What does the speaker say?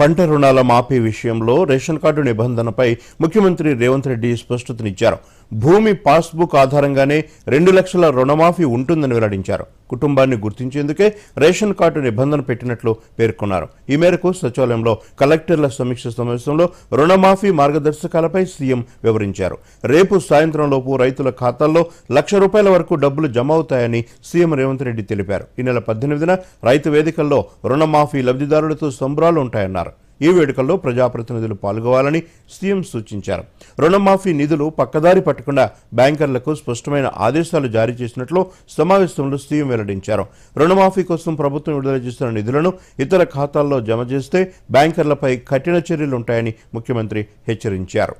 పంట రుణాల మాఫీ విషయంలో రేషన్ కార్డు నిబంధనపై ముఖ్యమంత్రి రేవంత్ రెడ్డి స్పష్టతనిచ్చారు భూమి పాస్బుక్ ఆధారంగానే రెండు లక్షల రుణమాఫీ ఉంటుందని వెల్లడించారు కుటుంబాన్ని గుర్తించేందుకే రేషన్ కార్డు నిబంధన పెట్టినట్లు పేర్కొన్నారు ఈ మేరకు సచివాలయంలో కలెక్టర్ల సమీక్ష సమావేశంలో రుణమాఫీ మార్గదర్శకాలపై సీఎం వివరించారు రేపు సాయంత్రంలోపు రైతుల ఖాతాల్లో లక్ష రూపాయల వరకు డబ్బులు జమ అవుతాయని సీఎం రేవంత్ రెడ్డి తెలిపారు ఈ నెల పద్దెనిమిదిన రైతు వేదికల్లో రుణమాఫీ లబ్ధిదారులతో సంబరాలు ఉంటాయన్నారు ఈ వేడుకల్లో ప్రజాప్రతినిధులు పాల్గొవాలని సీఎం సూచించారు రుణమాఫీ నిధులు పక్కదారి పట్టకుండా బ్యాంకర్లకు స్పష్టమైన ఆదేశాలు జారీ చేసినట్లు సమావేశంలో సీఎం వెల్లడించారు రుణమాఫీ కోసం ప్రభుత్వం విడుదల చేసిన నిధులను ఇతర ఖాతాల్లో జమ చేస్తే బ్యాంకర్లపై కఠిన చర్యలుంటాయని ముఖ్యమంత్రి హెచ్చరించారు